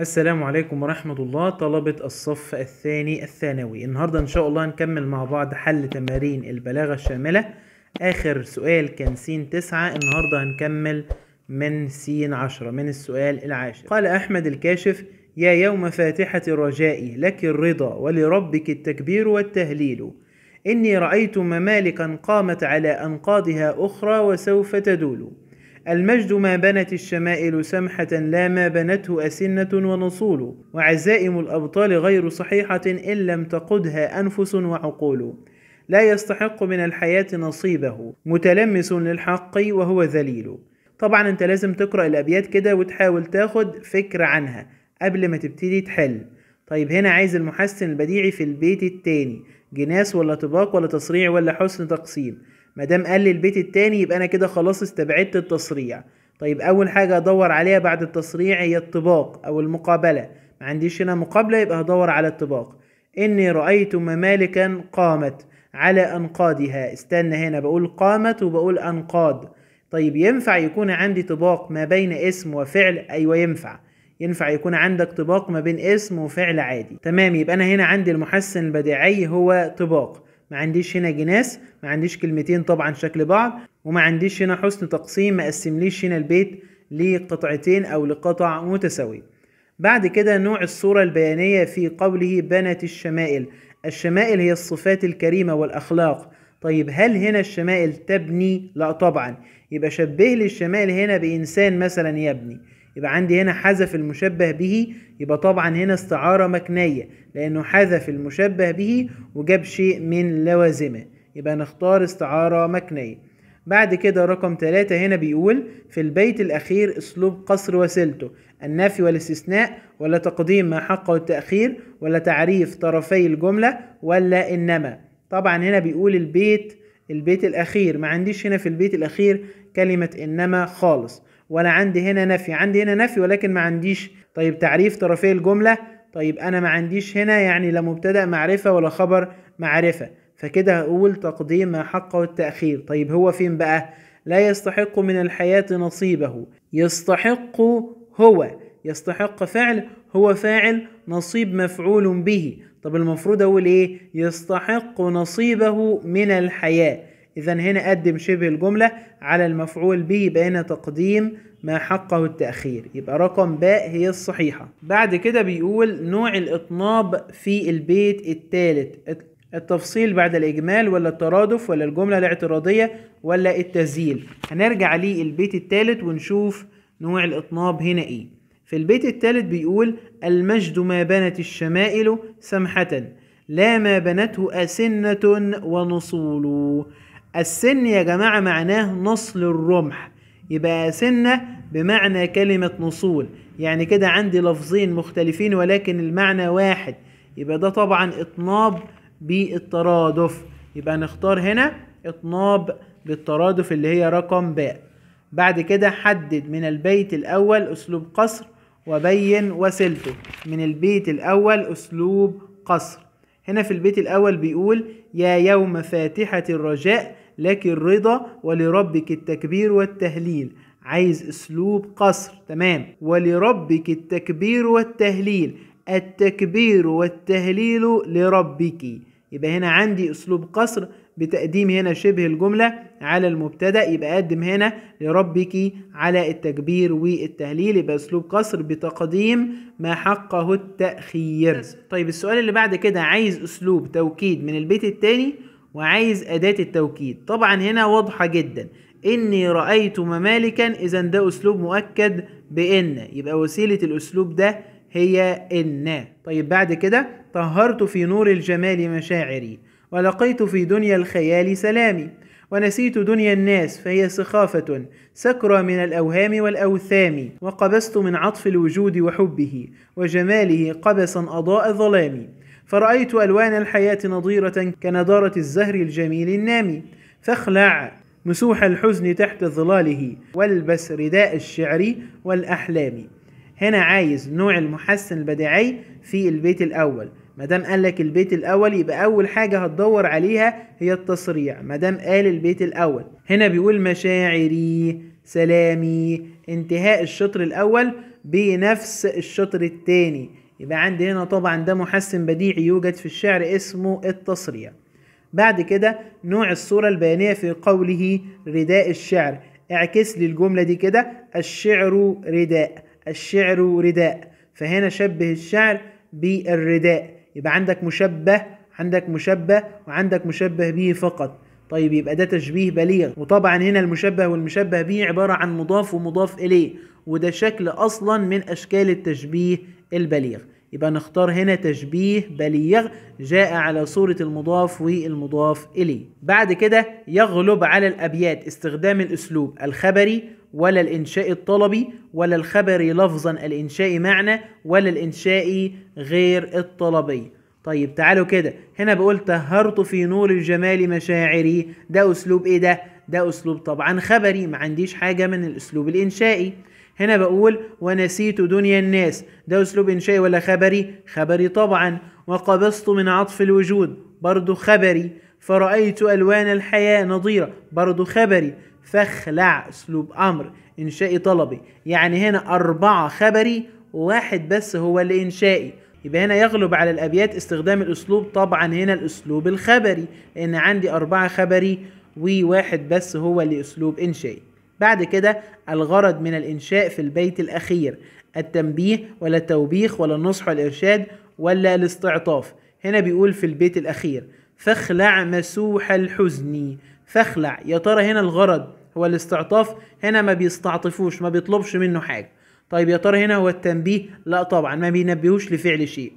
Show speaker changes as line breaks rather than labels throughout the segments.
السلام عليكم ورحمة الله طلبة الصف الثاني الثانوي النهاردة إن شاء الله هنكمل مع بعض حل تمارين البلاغة الشاملة آخر سؤال كان سين تسعة النهاردة هنكمل من سين عشرة من السؤال العاشر قال أحمد الكاشف يا يوم فاتحة رجائي لك الرضا ولربك التكبير والتهليل إني رأيت ممالكا قامت على أنقاضها أخرى وسوف تدول المجد ما بنت الشمائل سمحة لا ما بنته أسنة ونصول وعزائم الأبطال غير صحيحة إن لم تقدها أنفس وعقول لا يستحق من الحياة نصيبه متلمس للحق وهو ذليل طبعا انت لازم تقرأ الأبيات كده وتحاول تاخد فكرة عنها قبل ما تبتدي تحل طيب هنا عايز المحسن البديعي في البيت التاني جناس ولا طباق ولا تصريع ولا حسن تقسيم ما دام قال لي البيت التاني يبقى انا كده خلاص استبعدت التصريع طيب اول حاجه ادور عليها بعد التصريع هي الطباق او المقابله ما عنديش هنا مقابله يبقى هدور على الطباق اني رايت ممالكا قامت على انقادها استنى هنا بقول قامت وبقول انقاد طيب ينفع يكون عندي طباق ما بين اسم وفعل ايوه ينفع ينفع يكون عندك طباق ما بين اسم وفعل عادي تمام يبقى انا هنا عندي المحسن البديعي هو طباق ما عنديش هنا جناس ما عنديش كلمتين طبعا شكل بعض وما عنديش هنا حسن تقسيم ما قسمليش هنا البيت لقطعتين او لقطع متساويه بعد كده نوع الصورة البيانية في قوله بنت الشمائل الشمائل هي الصفات الكريمة والأخلاق طيب هل هنا الشمائل تبني؟ لا طبعا يبقى شبه لي الشمائل هنا بإنسان مثلا يبني يبقى عندي هنا حذف المشبه به يبقى طبعا هنا استعارة مكنية لأنه حذف المشبه به وجاب شيء من لوازمه يبقى نختار استعارة مكنية بعد كده رقم ثلاثة هنا بيقول في البيت الأخير أسلوب قصر وسيلته النفي والاستثناء ولا تقديم ما حقه التأخير ولا تعريف طرفي الجملة ولا إنما طبعا هنا بيقول البيت البيت الأخير ما عنديش هنا في البيت الأخير كلمة إنما خالص ولا عندي هنا نفي عندي هنا نفي ولكن ما عنديش طيب تعريف طرفي الجملة طيب أنا ما عنديش هنا يعني لا مبتدأ معرفة ولا خبر معرفة فكده هقول تقديم ما حقه التأخير طيب هو فين بقى لا يستحق من الحياة نصيبه يستحق هو يستحق فعل هو فاعل نصيب مفعول به طب المفروض أقول إيه يستحق نصيبه من الحياة إذا هنا قدم شبه الجملة على المفعول به بين تقديم ما حقه التأخير يبقى رقم باء هي الصحيحة بعد كده بيقول نوع الإطناب في البيت الثالث التفصيل بعد الإجمال ولا الترادف ولا الجملة الاعتراضية ولا التزيل هنرجع لي البيت الثالث ونشوف نوع الإطناب هنا إيه في البيت الثالث بيقول المجد ما بنت الشمائل سمحة لا ما بنته أسنة ونصول السن يا جماعة معناه نصل الرمح يبقى سنة بمعنى كلمة نصول يعني كده عندي لفظين مختلفين ولكن المعنى واحد يبقى ده طبعا اطناب بالترادف يبقى نختار هنا اطناب بالترادف اللي هي رقم باء بعد كده حدد من البيت الأول أسلوب قصر وبين وسلته من البيت الأول أسلوب قصر هنا في البيت الأول بيقول يا يوم فاتحة الرجاء لك الرضا ولربك التكبير والتهليل عايز اسلوب قصر تمام ولربك التكبير والتهليل التكبير والتهليل لربك يبقى هنا عندي اسلوب قصر بتقديم هنا شبه الجملة على المبتدأ يبقى أقدم هنا لربك على التكبير والتهليل يبقى أسلوب قصر بتقديم ما حقه التأخير طيب السؤال اللي بعد كده عايز أسلوب توكيد من البيت التاني وعايز أداة التوكيد طبعا هنا واضحة جدا إني رأيت ممالكا إذا ده أسلوب مؤكد بإن يبقى وسيلة الأسلوب ده هي إن طيب بعد كده طهرت في نور الجمال مشاعري ولقيت في دنيا الخيال سلامي ونسيت دنيا الناس فهي سخافة سكرى من الأوهام والأوثام وقبست من عطف الوجود وحبه وجماله قبسا أضاء ظلامي فرأيت ألوان الحياة نظيرة كنضارة الزهر الجميل النامي فاخلع مسوح الحزن تحت ظلاله والبس رداء الشعر والأحلام هنا عايز نوع المحسن البديعي في البيت الأول ما دام قال لك البيت الاول يبقى اول حاجه هتدور عليها هي التصريع ما دام قال البيت الاول هنا بيقول مشاعري سلامي انتهاء الشطر الاول بنفس الشطر الثاني يبقى عندي هنا طبعا ده محسن بديعي يوجد في الشعر اسمه التصريع بعد كده نوع الصورة البيانية في قوله رداء الشعر اعكس لي الجملة دي كده الشعر رداء الشعر رداء فهنا شبه الشعر بالرداء يبقى عندك مشبه عندك مشبه وعندك مشبه به فقط طيب يبقى ده تشبيه بليغ وطبعا هنا المشبه والمشبه به عبارة عن مضاف ومضاف إليه وده شكل أصلا من أشكال التشبيه البليغ يبقى نختار هنا تشبيه بليغ جاء على صورة المضاف والمضاف إليه بعد كده يغلب على الأبيات استخدام الأسلوب الخبري ولا الإنشاء الطلبي ولا الخبري لفظا الإنشاء معنى ولا الإنشاء غير الطلبي طيب تعالوا كده هنا بقول تهرت في نور الجمال مشاعري ده أسلوب إيه ده؟ ده أسلوب طبعا خبري ما عنديش حاجة من الأسلوب الإنشائي هنا بقول ونسيت دنيا الناس ده أسلوب إنشائي ولا خبري خبري طبعا وقبضت من عطف الوجود برضو خبري فرأيت ألوان الحياة نظيرة برضو خبري فاخلع أسلوب أمر إنشائي طلبي يعني هنا أربعة خبري واحد بس هو اللي إنشائي يبقى هنا يغلب على الأبيات استخدام الأسلوب طبعا هنا الأسلوب الخبري لأن عندي أربعة خبري وواحد بس هو اللي أسلوب إنشائي بعد كده الغرض من الإنشاء في البيت الأخير التنبيه ولا التوبيخ ولا النصح والإرشاد ولا الاستعطاف هنا بيقول في البيت الأخير فاخلع مسوح الحزن فاخلع يا ترى هنا الغرض هو الاستعطاف هنا ما بيستعطفوش ما بيطلبش منه حاجة طيب يا ترى هنا هو التنبيه لا طبعا ما بينبهوش لفعل شيء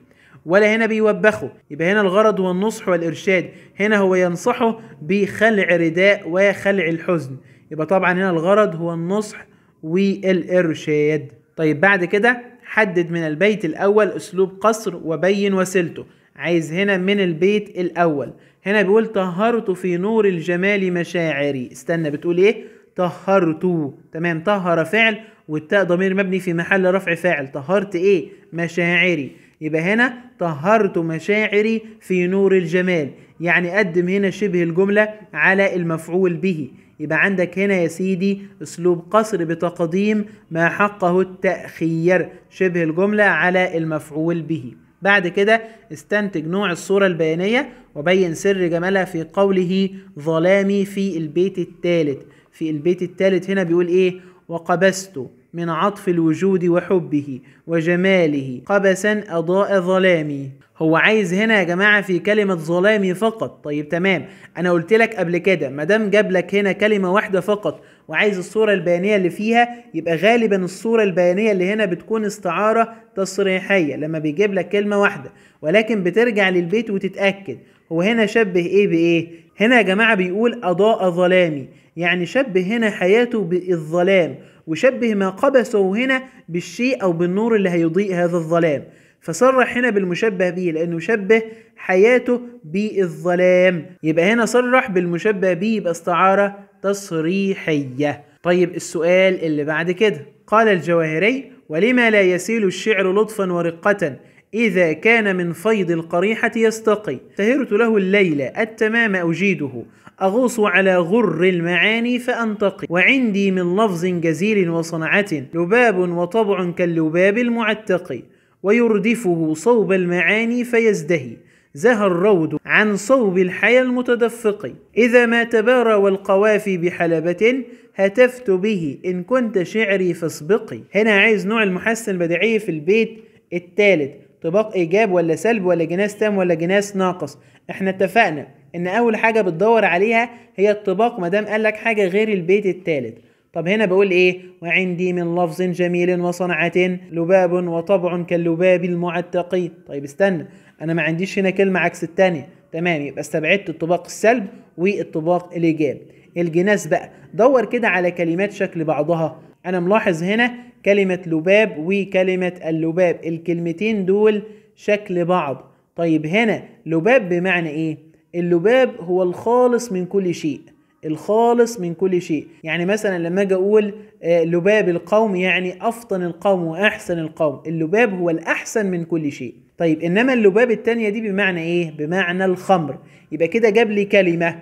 ولا هنا بيوبخه يبقى هنا الغرض والنصح والإرشاد هنا هو ينصحه بخلع رداء وخلع الحزن يبقى طبعا هنا الغرض هو النصح والإرشاد طيب بعد كده حدد من البيت الأول أسلوب قصر وبين وسيلته عايز هنا من البيت الأول هنا بيقول طهرت في نور الجمال مشاعري استنى بتقول إيه طهرت تمام طهر فعل والتاء ضمير مبني في محل رفع فاعل طهرت إيه مشاعري يبقى هنا طهرت مشاعري في نور الجمال يعني قدم هنا شبه الجملة على المفعول به يبقى عندك هنا يا سيدي اسلوب قصر بتقديم ما حقه التأخير شبه الجملة على المفعول به بعد كده استنتج نوع الصورة البيانية وبين سر جمالها في قوله ظلامي في البيت الثالث في البيت الثالث هنا بيقول ايه وقبسته من عطف الوجود وحبه وجماله قبسا أضاء ظلامي هو عايز هنا يا جماعة في كلمة ظلامي فقط طيب تمام أنا قلت لك قبل كده مدام جاب لك هنا كلمة واحدة فقط وعايز الصورة البيانية اللي فيها يبقى غالبا الصورة البيانية اللي هنا بتكون استعارة تصريحية لما بيجيب لك كلمة واحدة ولكن بترجع للبيت وتتأكد هو هنا شبه إيه بإيه هنا يا جماعة بيقول أضاء ظلامي يعني شبه هنا حياته بالظلام وشبه ما قبسه هنا بالشيء أو بالنور اللي هيضيء هذا الظلام فصرح هنا بالمشبه به لأنه شبه حياته بالظلام يبقى هنا صرح بالمشبه به يبقى استعارة تصريحية طيب السؤال اللي بعد كده قال الجواهري ولما لا يسيل الشعر لطفا ورقة إذا كان من فيض القريحة يستقي سهرت له الليلة التمام أجيده أغوص على غر المعاني فأنتقي وعندي من لفظ جزيل وصنعة لباب وطبع كاللباب المعتق ويردفه صوب المعاني فيزدهي زهى الروض عن صوب الحيا المتدفق إذا ما تبارى والقوافي بحلبة هتفت به إن كنت شعري فاسبقي هنا عايز نوع المحسن البديعي في البيت الثالث طباق إيجاب ولا سلب ولا جناس تام ولا جناس ناقص احنا اتفقنا ان اول حاجه بتدور عليها هي الطباق ما دام قال لك حاجه غير البيت الثالث طب هنا بقول ايه وعندي من لفظ جميل وصنعة لباب وطبع كاللباب المعتق طيب استنى انا ما عنديش هنا كلمه عكس الثانيه تمام يبقى استبعدت الطباق السلب والطباق الايجاب الجناس بقى دور كده على كلمات شكل بعضها انا ملاحظ هنا كلمه لباب وكلمه اللباب الكلمتين دول شكل بعض طيب هنا لباب بمعنى ايه اللباب هو الخالص من كل شيء الخالص من كل شيء يعني مثلا لما اجي اقول آه، لباب القوم يعني افطن القوم واحسن القوم اللباب هو الاحسن من كل شيء طيب انما اللباب التانية دي بمعنى ايه بمعنى الخمر يبقى كده جاب لي كلمة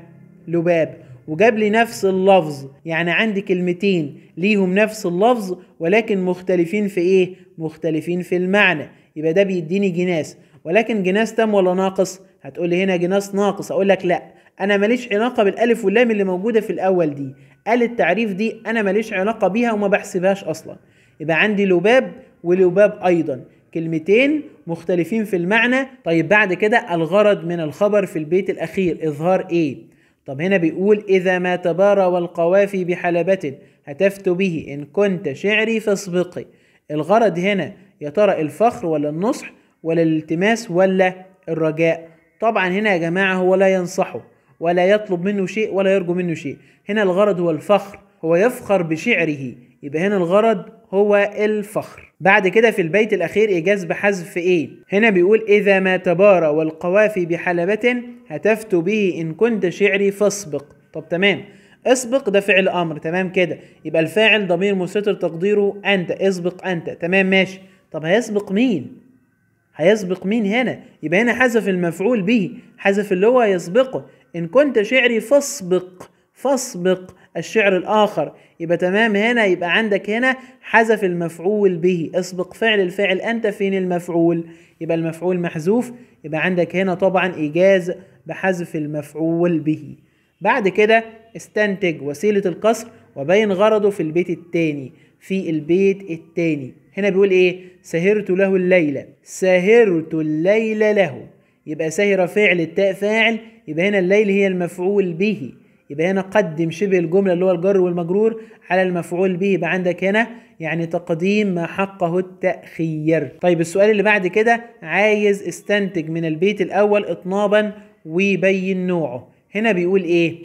لباب وجاب لي نفس اللفظ يعني عندي كلمتين ليهم نفس اللفظ ولكن مختلفين في ايه مختلفين في المعنى يبقى ده بيديني جناس ولكن جناس تام ولا ناقص هتقولي هنا جناس ناقص اقول لك لا انا ماليش علاقه بالالف واللام اللي موجوده في الاول دي قال التعريف دي انا ماليش علاقه بيها وما بحسبهاش اصلا يبقى عندي لباب ولباب ايضا كلمتين مختلفين في المعنى طيب بعد كده الغرض من الخبر في البيت الاخير اظهار ايه طب هنا بيقول اذا ما تبارى والقوافي بحلبة هتفت به ان كنت شعري فاسبقي الغرض هنا يا ترى الفخر ولا النصح ولا الالتماس ولا الرجاء طبعا هنا يا جماعة هو لا ينصحه ولا يطلب منه شيء ولا يرجو منه شيء هنا الغرض هو الفخر هو يفخر بشعره يبقى هنا الغرض هو الفخر بعد كده في البيت الأخير إيجاز بحذف إيه هنا بيقول إذا ما تبارى والقوافي بحلبة هتفت به إن كنت شعري فاسبق طب تمام اسبق ده فعل امر تمام كده يبقى الفاعل ضمير مستتر تقديره انت اسبق انت تمام ماشي طب هيسبق مين هيسبق مين هنا يبقى هنا حذف المفعول به حذف اللي هو يسبقه ان كنت شعري فاسبق فاسبق الشعر الاخر يبقى تمام هنا يبقى عندك هنا حذف المفعول به اسبق فعل الفعل انت فين المفعول يبقى المفعول محذوف يبقى عندك هنا طبعا ايجاز بحذف المفعول به بعد كده استنتج وسيله القصر وبين غرضه في البيت الثاني في البيت الثاني هنا بيقول ايه سهرت له الليلة سهرت الليل له يبقى سهر فعل التاء فاعل يبقى هنا الليل هي المفعول به يبقى هنا قدم شبه الجملة اللي هو الجر والمجرور على المفعول به يبقى عندك هنا يعني تقديم ما حقه التأخير طيب السؤال اللي بعد كده عايز استنتج من البيت الأول إطنابا ويبين نوعه هنا بيقول إيه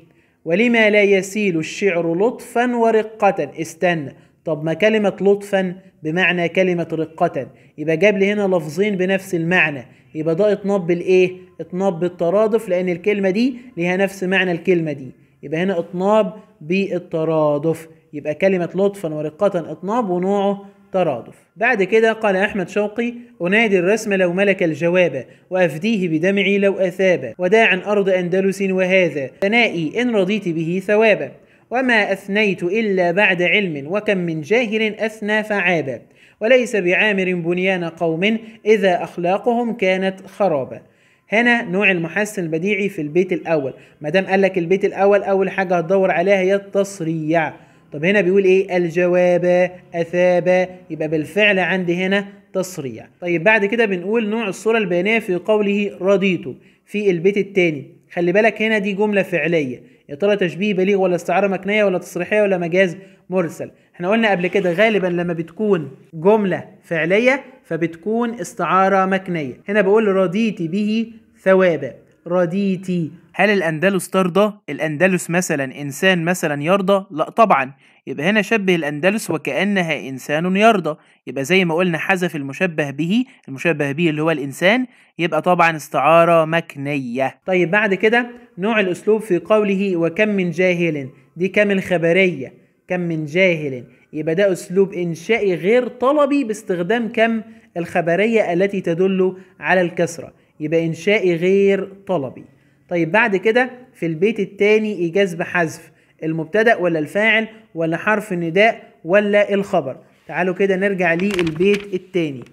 ولما لا يسيل الشعر لطفا ورقة استنى طب ما كلمة لطفا بمعنى كلمة رقة يبقى جاب لي هنا لفظين بنفس المعنى يبقى ده اطناب بالايه اطناب بالترادف لان الكلمة دي ليها نفس معنى الكلمة دي يبقى هنا اطناب بالترادف يبقى كلمة لطفا ورقة اطناب ونوعه ترادف بعد كده قال أحمد شوقي أنادي الرسم لو ملك الجواب وأفديه بدمعي لو أثاب وداعا أرض أندلس وهذا ثنائي إن رضيت به ثوابا وما أثنيت إلا بعد علم وكم من جاهل أثنى فعابا وليس بعامر بنيان قوم إذا أخلاقهم كانت خرابا هنا نوع المحسن البديعي في البيت الأول ما دام قال لك البيت الأول أول حاجة هتدور عليها هي التصريع طب هنا بيقول إيه الجواب أثاب يبقى بالفعل عندي هنا تصريع طيب بعد كده بنقول نوع الصورة البيانية في قوله رضيت في البيت الثاني خلي بالك هنا دي جملة فعلية يا ترى تشبيه بليغ ولا استعاره مكنيه ولا تصريحيه ولا مجاز مرسل احنا قلنا قبل كده غالبا لما بتكون جمله فعليه فبتكون استعاره مكنيه هنا بقول رضيت به ثوابا رديتي هل الأندلس ترضى؟ الأندلس مثلا إنسان مثلا يرضى؟ لا طبعا يبقى هنا شبه الأندلس وكأنها إنسان يرضى يبقى زي ما قلنا حذف المشبه به المشبه به اللي هو الإنسان يبقى طبعا استعارة مكنية طيب بعد كده نوع الأسلوب في قوله وكم من جاهل دي كم الخبرية كم من جاهل يبقى ده أسلوب إنشائي غير طلبي باستخدام كم الخبرية التي تدل على الكسرة يبقى إنشائي غير طلبي طيب بعد كده في البيت الثاني إيجاز بحذف المبتدأ ولا الفاعل ولا حرف النداء ولا الخبر تعالوا كده نرجع للبيت الثاني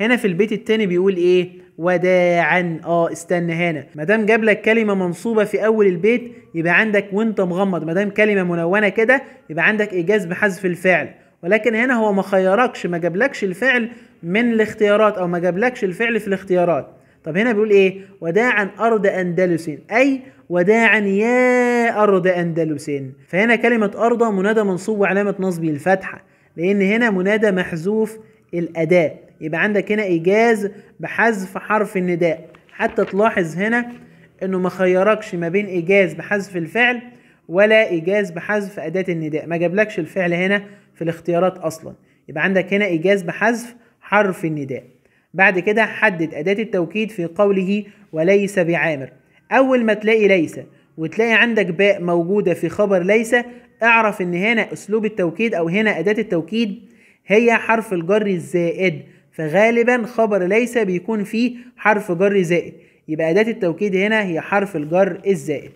هنا في البيت الثاني بيقول ايه وداعا اه استنى هنا ما دام جاب لك كلمه منصوبه في اول البيت يبقى عندك وانت مغمض ما دام كلمه منونه كده يبقى عندك ايجاز بحذف الفعل ولكن هنا هو ما خيركش ما جابلكش الفعل من الاختيارات او ما جابلكش الفعل في الاختيارات طب هنا بيقول ايه وداعا ارض اندلس اي وداعا يا ارض اندلس فهنا كلمه ارض منادى منصوب وعلامه نصبه الفتحه لان هنا منادى محذوف الاداه يبقى عندك هنا ايجاز بحذف حرف النداء حتى تلاحظ هنا انه ما خيركش ما بين ايجاز بحذف الفعل ولا ايجاز بحذف اداه النداء ما جابلكش الفعل هنا في الاختيارات اصلا يبقى عندك هنا ايجاز بحذف حرف النداء بعد كده حدد أداة التوكيد في قوله وليس بعامر أول ما تلاقي ليس وتلاقي عندك باء موجودة في خبر ليس اعرف إن هنا أسلوب التوكيد أو هنا أداة التوكيد هي حرف الجر الزائد فغالبا خبر ليس بيكون فيه حرف جر زائد يبقى أداة التوكيد هنا هي حرف الجر الزائد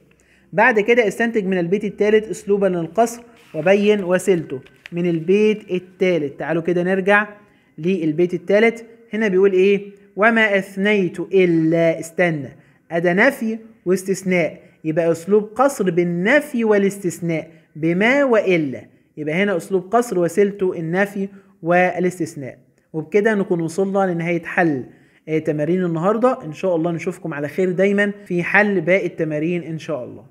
بعد كده استنتج من البيت الثالث أسلوبا للقصر وبين وسيلته من البيت الثالث تعالوا كده نرجع للبيت الثالث هنا بيقول ايه وما اثنيت الا استنى ادى نفي واستثناء يبقى اسلوب قصر بالنفي والاستثناء بما والا يبقى هنا اسلوب قصر وسيلته النفي والاستثناء وبكده نكون وصلنا لنهايه حل آه، تمارين النهارده ان شاء الله نشوفكم على خير دايما في حل باقي التمارين ان شاء الله